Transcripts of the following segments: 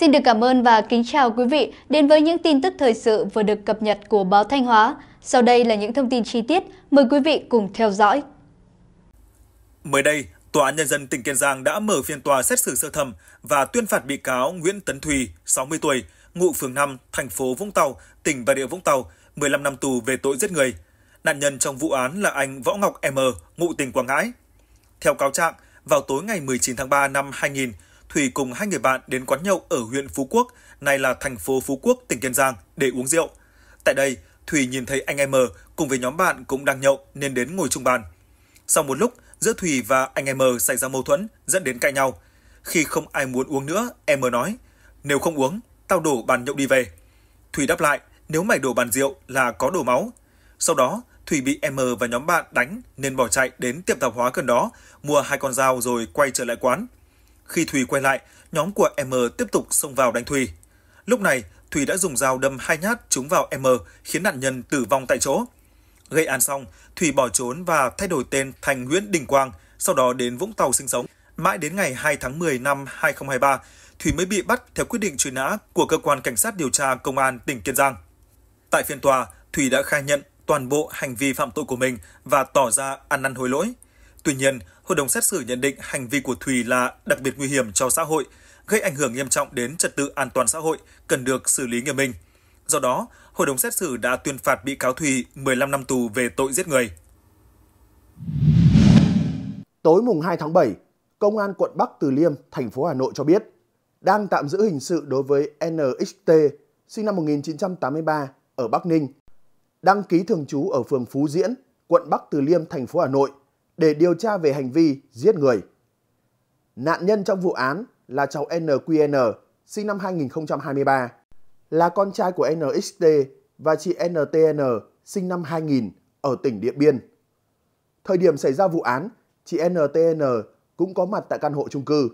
Xin được cảm ơn và kính chào quý vị đến với những tin tức thời sự vừa được cập nhật của báo Thanh Hóa. Sau đây là những thông tin chi tiết, mời quý vị cùng theo dõi. Mới đây, Tòa án Nhân dân tỉnh Kiên Giang đã mở phiên tòa xét xử sơ thẩm và tuyên phạt bị cáo Nguyễn Tấn Thùy, 60 tuổi, ngụ phường 5, thành phố Vũng Tàu, tỉnh Bà Rịa Vũng Tàu, 15 năm tù về tội giết người. Nạn nhân trong vụ án là anh Võ Ngọc M, ngụ tỉnh Quảng Ngãi. Theo cáo trạng, vào tối ngày 19 tháng 3 năm 2000, Thủy cùng hai người bạn đến quán nhậu ở huyện Phú Quốc, nay là thành phố Phú Quốc, tỉnh Kiên Giang, để uống rượu. Tại đây, Thủy nhìn thấy anh M cùng với nhóm bạn cũng đang nhậu nên đến ngồi chung bàn. Sau một lúc, giữa Thủy và anh M xảy ra mâu thuẫn dẫn đến cãi nhau. Khi không ai muốn uống nữa, em M nói, nếu không uống, tao đổ bàn nhậu đi về. Thủy đáp lại, nếu mày đổ bàn rượu là có đổ máu. Sau đó, Thủy bị M và nhóm bạn đánh nên bỏ chạy đến tiệm tạp hóa gần đó, mua hai con dao rồi quay trở lại quán. Khi Thùy quay lại, nhóm của M tiếp tục xông vào đánh Thùy. Lúc này, Thùy đã dùng dao đâm hai nhát trúng vào M, khiến nạn nhân tử vong tại chỗ. Gây án xong, Thùy bỏ trốn và thay đổi tên thành Nguyễn Đình Quang, sau đó đến Vũng Tàu sinh sống. Mãi đến ngày 2 tháng 10 năm 2023, Thùy mới bị bắt theo quyết định truy nã của cơ quan cảnh sát điều tra công an tỉnh Kiên Giang. Tại phiên tòa, Thùy đã khai nhận toàn bộ hành vi phạm tội của mình và tỏ ra ăn năn hối lỗi. Tuy nhiên, hội đồng xét xử nhận định hành vi của Thùy là đặc biệt nguy hiểm cho xã hội, gây ảnh hưởng nghiêm trọng đến trật tự an toàn xã hội, cần được xử lý nghiêm minh. Do đó, hội đồng xét xử đã tuyên phạt bị cáo Thùy 15 năm tù về tội giết người. Tối mùng 2 tháng 7, Công an quận Bắc Từ Liêm, thành phố Hà Nội cho biết đang tạm giữ hình sự đối với NXT, sinh năm 1983 ở Bắc Ninh, đăng ký thường trú ở phường Phú Diễn, quận Bắc Từ Liêm, thành phố Hà Nội để điều tra về hành vi giết người. Nạn nhân trong vụ án là cháu NQN, sinh năm 2023, là con trai của NXT và chị NTN, sinh năm 2000, ở tỉnh Điện Biên. Thời điểm xảy ra vụ án, chị NTN cũng có mặt tại căn hộ chung cư.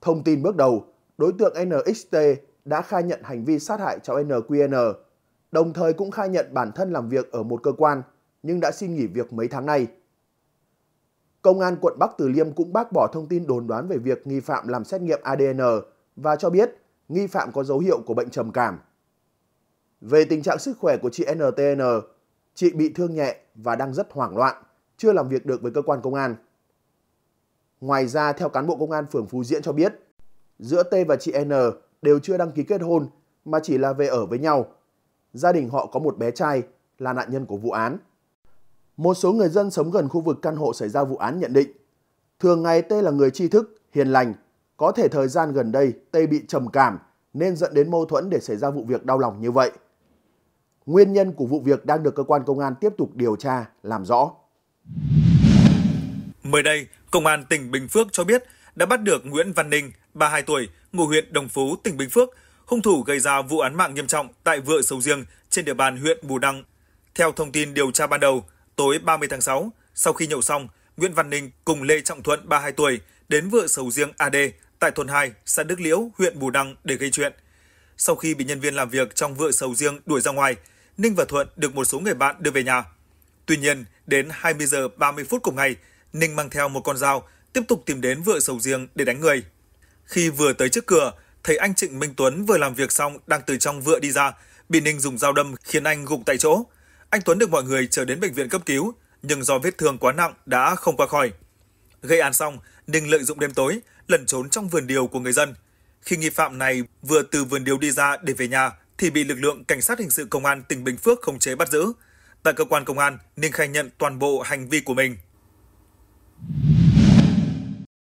Thông tin bước đầu, đối tượng NXT đã khai nhận hành vi sát hại cháu NQN, đồng thời cũng khai nhận bản thân làm việc ở một cơ quan nhưng đã xin nghỉ việc mấy tháng nay. Công an quận Bắc Từ Liêm cũng bác bỏ thông tin đồn đoán về việc nghi phạm làm xét nghiệm ADN và cho biết nghi phạm có dấu hiệu của bệnh trầm cảm. Về tình trạng sức khỏe của chị NTN, chị bị thương nhẹ và đang rất hoảng loạn, chưa làm việc được với cơ quan công an. Ngoài ra, theo cán bộ công an phường Phú Diễn cho biết, giữa T và chị N đều chưa đăng ký kết hôn mà chỉ là về ở với nhau. Gia đình họ có một bé trai là nạn nhân của vụ án. Một số người dân sống gần khu vực căn hộ xảy ra vụ án nhận định, thường ngày Tê là người tri thức, hiền lành, có thể thời gian gần đây Tê bị trầm cảm nên dẫn đến mâu thuẫn để xảy ra vụ việc đau lòng như vậy. Nguyên nhân của vụ việc đang được cơ quan công an tiếp tục điều tra, làm rõ. Mới đây, Công an tỉnh Bình Phước cho biết đã bắt được Nguyễn Văn Ninh, 32 tuổi, ngụ huyện Đồng Phú, tỉnh Bình Phước, hung thủ gây ra vụ án mạng nghiêm trọng tại vựa sầu riêng trên địa bàn huyện Bù Đăng. Theo thông tin điều tra ban đầu, Tối 30 tháng 6, sau khi nhậu xong, Nguyễn Văn Ninh cùng Lê Trọng Thuận 32 tuổi đến vựa sầu riêng AD tại thôn 2, xã Đức Liễu, huyện Bù Đăng để gây chuyện. Sau khi bị nhân viên làm việc trong vựa sầu riêng đuổi ra ngoài, Ninh và Thuận được một số người bạn đưa về nhà. Tuy nhiên, đến 20 giờ 30 phút cùng ngày, Ninh mang theo một con dao, tiếp tục tìm đến vựa sầu riêng để đánh người. Khi vừa tới trước cửa, thấy anh Trịnh Minh Tuấn vừa làm việc xong đang từ trong vựa đi ra, bị Ninh dùng dao đâm khiến anh gục tại chỗ. Anh Tuấn được mọi người chờ đến bệnh viện cấp cứu, nhưng do vết thương quá nặng đã không qua khỏi. Gây án xong, Ninh lợi dụng đêm tối, lẩn trốn trong vườn điều của người dân. Khi nghi phạm này vừa từ vườn điều đi ra để về nhà thì bị lực lượng cảnh sát hình sự công an tỉnh Bình Phước khống chế bắt giữ. Tại cơ quan công an, Ninh khai nhận toàn bộ hành vi của mình.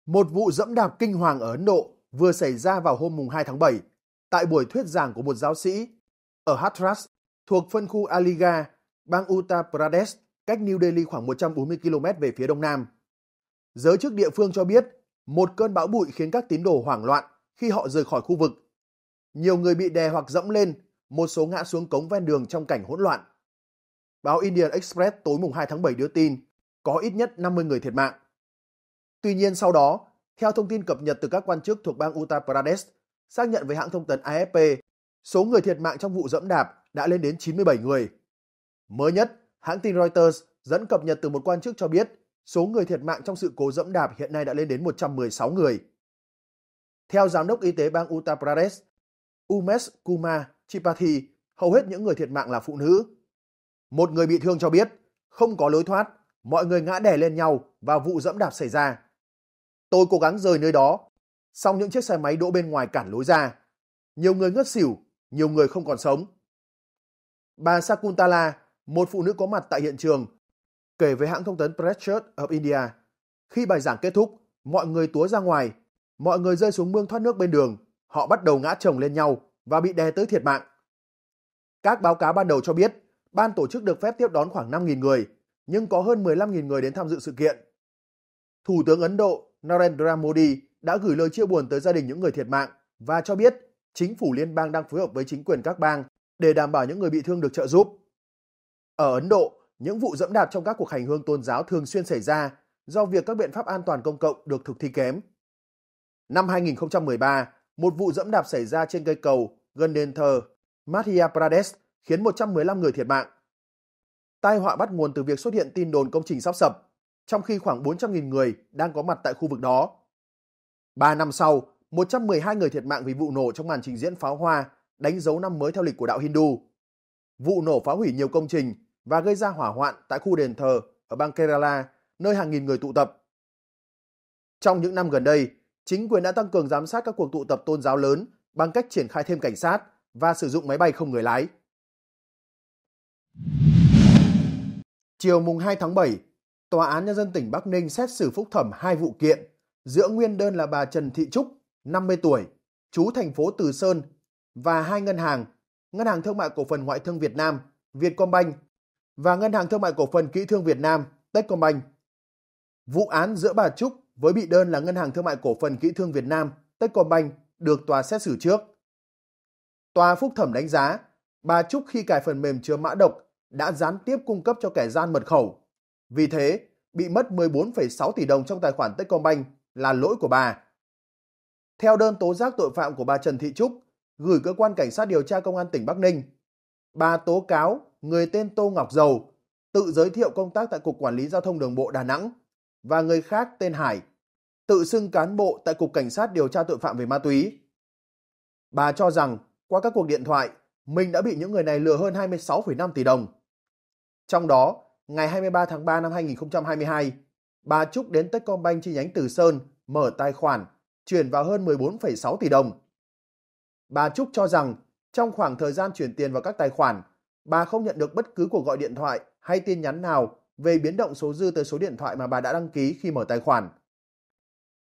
Một vụ dẫm đạp kinh hoàng ở Ấn Độ vừa xảy ra vào hôm mùng 2 tháng 7 tại buổi thuyết giảng của một giáo sĩ ở Hathras thuộc phân khu Aligarh bang Uttar Pradesh, cách New Delhi khoảng 140 km về phía đông nam. Giới chức địa phương cho biết, một cơn bão bụi khiến các tín đồ hoảng loạn khi họ rời khỏi khu vực. Nhiều người bị đè hoặc dẫm lên, một số ngã xuống cống ven đường trong cảnh hỗn loạn. Báo Indian Express tối mùng 2 tháng 7 đưa tin có ít nhất 50 người thiệt mạng. Tuy nhiên sau đó, theo thông tin cập nhật từ các quan chức thuộc bang Uttar Pradesh, xác nhận với hãng thông tấn AFP, số người thiệt mạng trong vụ dẫm đạp đã lên đến 97 người. Mới nhất, hãng tin Reuters dẫn cập nhật từ một quan chức cho biết số người thiệt mạng trong sự cố dẫm đạp hiện nay đã lên đến 116 người. Theo Giám đốc Y tế bang Uttar Pradesh, Umesh Kumar Chipathi, hầu hết những người thiệt mạng là phụ nữ. Một người bị thương cho biết, không có lối thoát, mọi người ngã đè lên nhau và vụ dẫm đạp xảy ra. Tôi cố gắng rời nơi đó, song những chiếc xe máy đỗ bên ngoài cản lối ra. Nhiều người ngất xỉu, nhiều người không còn sống. Bà Sakuntala, một phụ nữ có mặt tại hiện trường, kể với hãng thông tấn Press Church of India. Khi bài giảng kết thúc, mọi người túa ra ngoài, mọi người rơi xuống mương thoát nước bên đường, họ bắt đầu ngã chồng lên nhau và bị đè tới thiệt mạng. Các báo cáo ban đầu cho biết, ban tổ chức được phép tiếp đón khoảng 5.000 người, nhưng có hơn 15.000 người đến tham dự sự kiện. Thủ tướng Ấn Độ Narendra Modi đã gửi lời chia buồn tới gia đình những người thiệt mạng và cho biết chính phủ liên bang đang phối hợp với chính quyền các bang để đảm bảo những người bị thương được trợ giúp. Ở Ấn Độ, những vụ dẫm đạp trong các cuộc hành hương tôn giáo thường xuyên xảy ra do việc các biện pháp an toàn công cộng được thực thi kém. Năm 2013, một vụ dẫm đạp xảy ra trên cây cầu gần đền thờ Madhya Pradesh khiến 115 người thiệt mạng. Tai họa bắt nguồn từ việc xuất hiện tin đồn công trình sắp sập, trong khi khoảng 400.000 người đang có mặt tại khu vực đó. Ba năm sau, 112 người thiệt mạng vì vụ nổ trong màn trình diễn pháo hoa đánh dấu năm mới theo lịch của đạo Hindu vụ nổ phá hủy nhiều công trình và gây ra hỏa hoạn tại khu đền thờ ở bang Kerala, nơi hàng nghìn người tụ tập. Trong những năm gần đây, chính quyền đã tăng cường giám sát các cuộc tụ tập tôn giáo lớn bằng cách triển khai thêm cảnh sát và sử dụng máy bay không người lái. Chiều mùng 2 tháng 7, Tòa án Nhân dân tỉnh Bắc Ninh xét xử phúc thẩm hai vụ kiện giữa nguyên đơn là bà Trần Thị Trúc, 50 tuổi, chú thành phố Từ Sơn và hai ngân hàng Ngân hàng Thương mại Cổ phần Ngoại thương Việt Nam, Vietcombank và Ngân hàng Thương mại Cổ phần Kỹ thương Việt Nam, Techcombank. Vụ án giữa bà Trúc với bị đơn là Ngân hàng Thương mại Cổ phần Kỹ thương Việt Nam, Techcombank được tòa xét xử trước. Tòa phúc thẩm đánh giá, bà Trúc khi cài phần mềm chứa mã độc đã gián tiếp cung cấp cho kẻ gian mật khẩu. Vì thế, bị mất 14,6 tỷ đồng trong tài khoản Techcombank là lỗi của bà. Theo đơn tố giác tội phạm của bà Trần Thị Trúc, gửi cơ quan cảnh sát điều tra công an tỉnh Bắc Ninh. Bà tố cáo người tên Tô Ngọc Dầu tự giới thiệu công tác tại Cục Quản lý Giao thông Đường bộ Đà Nẵng và người khác tên Hải tự xưng cán bộ tại Cục Cảnh sát điều tra tội phạm về ma túy. Bà cho rằng qua các cuộc điện thoại, mình đã bị những người này lừa hơn 26,5 tỷ đồng. Trong đó, ngày 23 tháng 3 năm 2022, bà Trúc đến Techcombank chi nhánh Từ Sơn mở tài khoản chuyển vào hơn 14,6 tỷ đồng Bà Trúc cho rằng trong khoảng thời gian chuyển tiền vào các tài khoản, bà không nhận được bất cứ cuộc gọi điện thoại hay tin nhắn nào về biến động số dư tới số điện thoại mà bà đã đăng ký khi mở tài khoản.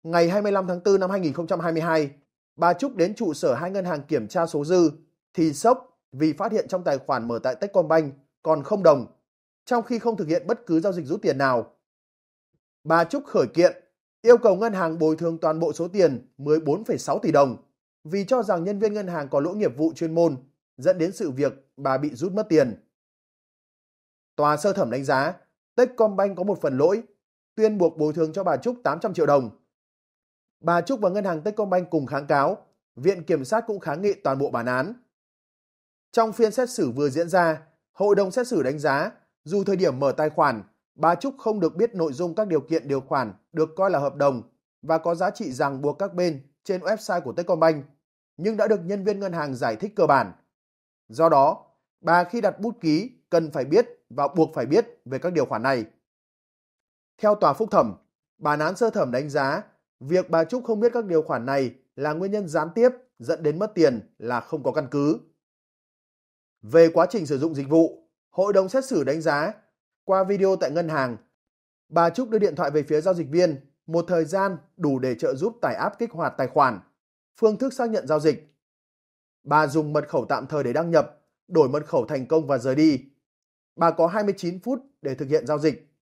Ngày 25 tháng 4 năm 2022, bà Trúc đến trụ sở hai ngân hàng kiểm tra số dư thì sốc vì phát hiện trong tài khoản mở tại Techcombank còn không đồng, trong khi không thực hiện bất cứ giao dịch rút tiền nào. Bà Trúc khởi kiện, yêu cầu ngân hàng bồi thường toàn bộ số tiền 14,6 tỷ đồng vì cho rằng nhân viên ngân hàng có lỗi nghiệp vụ chuyên môn, dẫn đến sự việc bà bị rút mất tiền. Tòa sơ thẩm đánh giá Techcombank có một phần lỗi, tuyên buộc bồi thường cho bà Trúc 800 triệu đồng. Bà Trúc và ngân hàng Techcombank cùng kháng cáo, Viện Kiểm sát cũng kháng nghị toàn bộ bản án. Trong phiên xét xử vừa diễn ra, Hội đồng xét xử đánh giá, dù thời điểm mở tài khoản, bà Trúc không được biết nội dung các điều kiện điều khoản được coi là hợp đồng và có giá trị ràng buộc các bên trên website của Techcombank nhưng đã được nhân viên ngân hàng giải thích cơ bản. Do đó, bà khi đặt bút ký cần phải biết và buộc phải biết về các điều khoản này. Theo tòa phúc thẩm, bản án sơ thẩm đánh giá việc bà Trúc không biết các điều khoản này là nguyên nhân gián tiếp dẫn đến mất tiền là không có căn cứ. Về quá trình sử dụng dịch vụ, hội đồng xét xử đánh giá qua video tại ngân hàng, bà Trúc đưa điện thoại về phía giao dịch viên một thời gian đủ để trợ giúp tải app kích hoạt tài khoản phương thức xác nhận giao dịch. Bà dùng mật khẩu tạm thời để đăng nhập, đổi mật khẩu thành công và rời đi. Bà có 29 phút để thực hiện giao dịch.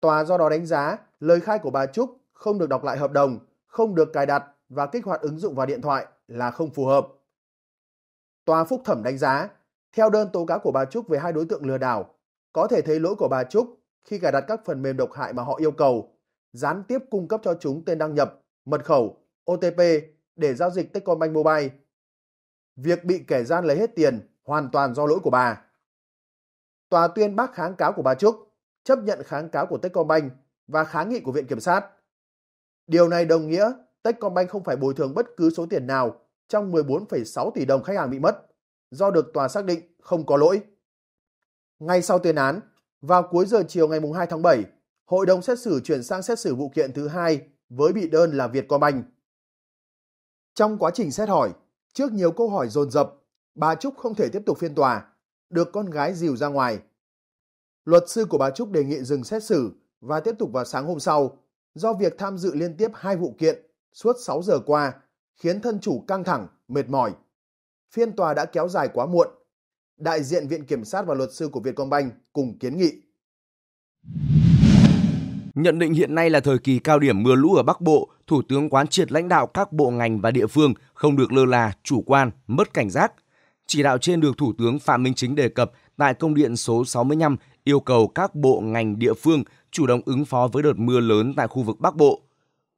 Tòa do đó đánh giá lời khai của bà Trúc không được đọc lại hợp đồng, không được cài đặt và kích hoạt ứng dụng vào điện thoại là không phù hợp. Tòa phúc thẩm đánh giá, theo đơn tố cáo của bà Trúc về hai đối tượng lừa đảo, có thể thấy lỗi của bà Trúc khi cài đặt các phần mềm độc hại mà họ yêu cầu, gián tiếp cung cấp cho chúng tên đăng nhập, mật khẩu OTP để giao dịch Techcombank Mobile. Việc bị kẻ gian lấy hết tiền hoàn toàn do lỗi của bà. Tòa tuyên bác kháng cáo của bà Trúc, chấp nhận kháng cáo của Techcombank và kháng nghị của Viện Kiểm sát. Điều này đồng nghĩa Techcombank không phải bồi thường bất cứ số tiền nào trong 14,6 tỷ đồng khách hàng bị mất, do được tòa xác định không có lỗi. Ngay sau tuyên án, vào cuối giờ chiều ngày 2 tháng 7, hội đồng xét xử chuyển sang xét xử vụ kiện thứ hai với bị đơn là Vietcombank. Trong quá trình xét hỏi, trước nhiều câu hỏi dồn dập, bà Trúc không thể tiếp tục phiên tòa, được con gái dìu ra ngoài. Luật sư của bà Trúc đề nghị dừng xét xử và tiếp tục vào sáng hôm sau, do việc tham dự liên tiếp hai vụ kiện suốt 6 giờ qua khiến thân chủ căng thẳng, mệt mỏi. Phiên tòa đã kéo dài quá muộn. Đại diện Viện Kiểm sát và luật sư của Vietcombank cùng kiến nghị. Nhận định hiện nay là thời kỳ cao điểm mưa lũ ở Bắc Bộ Thủ tướng quán triệt lãnh đạo các bộ ngành và địa phương không được lơ là, chủ quan, mất cảnh giác. Chỉ đạo trên được Thủ tướng Phạm Minh Chính đề cập tại công điện số 65 yêu cầu các bộ ngành địa phương chủ động ứng phó với đợt mưa lớn tại khu vực Bắc Bộ.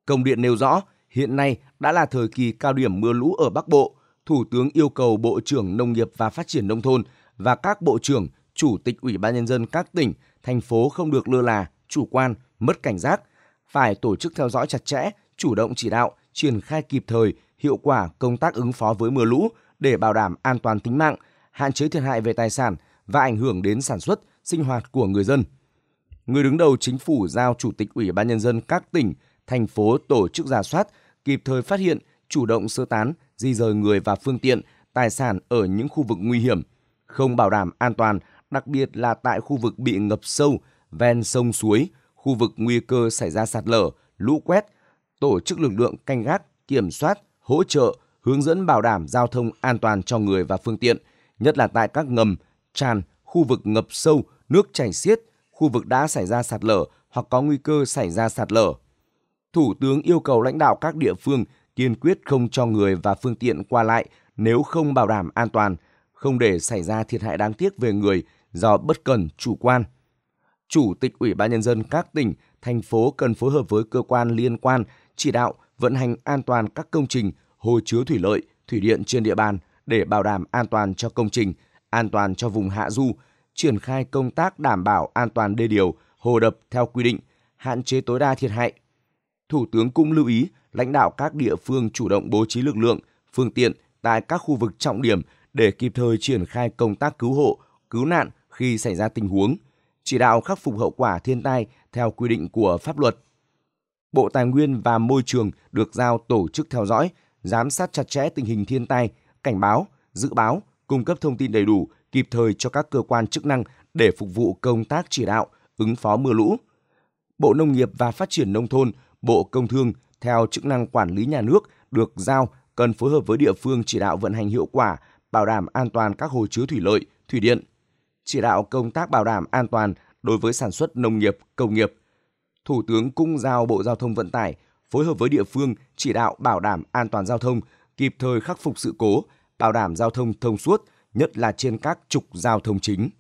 Công điện nêu rõ, hiện nay đã là thời kỳ cao điểm mưa lũ ở Bắc Bộ. Thủ tướng yêu cầu Bộ trưởng Nông nghiệp và Phát triển Nông thôn và các bộ trưởng, chủ tịch Ủy ban Nhân dân các tỉnh, thành phố không được lơ là, chủ quan, mất cảnh giác, phải tổ chức theo dõi chặt chẽ chủ động chỉ đạo, triển khai kịp thời, hiệu quả công tác ứng phó với mưa lũ để bảo đảm an toàn tính mạng, hạn chế thiệt hại về tài sản và ảnh hưởng đến sản xuất, sinh hoạt của người dân. Người đứng đầu chính phủ giao chủ tịch Ủy ban nhân dân các tỉnh, thành phố tổ chức giả soát, kịp thời phát hiện, chủ động sơ tán, di rời người và phương tiện, tài sản ở những khu vực nguy hiểm, không bảo đảm an toàn, đặc biệt là tại khu vực bị ngập sâu, ven sông suối, khu vực nguy cơ xảy ra sạt lở, lũ quét, tổ chức lực lượng canh gác, kiểm soát, hỗ trợ, hướng dẫn bảo đảm giao thông an toàn cho người và phương tiện, nhất là tại các ngầm, tràn, khu vực ngập sâu, nước chảy xiết, khu vực đã xảy ra sạt lở hoặc có nguy cơ xảy ra sạt lở. Thủ tướng yêu cầu lãnh đạo các địa phương kiên quyết không cho người và phương tiện qua lại nếu không bảo đảm an toàn, không để xảy ra thiệt hại đáng tiếc về người do bất cần chủ quan. Chủ tịch Ủy ban nhân dân các tỉnh, thành phố cần phối hợp với cơ quan liên quan chỉ đạo vận hành an toàn các công trình hồ chứa thủy lợi, thủy điện trên địa bàn để bảo đảm an toàn cho công trình, an toàn cho vùng hạ du, triển khai công tác đảm bảo an toàn đê điều, hồ đập theo quy định, hạn chế tối đa thiệt hại. Thủ tướng cũng lưu ý lãnh đạo các địa phương chủ động bố trí lực lượng, phương tiện tại các khu vực trọng điểm để kịp thời triển khai công tác cứu hộ, cứu nạn khi xảy ra tình huống, chỉ đạo khắc phục hậu quả thiên tai theo quy định của pháp luật. Bộ Tài nguyên và Môi trường được giao tổ chức theo dõi, giám sát chặt chẽ tình hình thiên tai, cảnh báo, dự báo, cung cấp thông tin đầy đủ, kịp thời cho các cơ quan chức năng để phục vụ công tác chỉ đạo, ứng phó mưa lũ. Bộ Nông nghiệp và Phát triển Nông thôn, Bộ Công Thương theo chức năng quản lý nhà nước được giao cần phối hợp với địa phương chỉ đạo vận hành hiệu quả, bảo đảm an toàn các hồ chứa thủy lợi, thủy điện, chỉ đạo công tác bảo đảm an toàn đối với sản xuất nông nghiệp, công nghiệp, Thủ tướng cũng giao Bộ Giao thông Vận tải phối hợp với địa phương chỉ đạo bảo đảm an toàn giao thông, kịp thời khắc phục sự cố, bảo đảm giao thông thông suốt, nhất là trên các trục giao thông chính.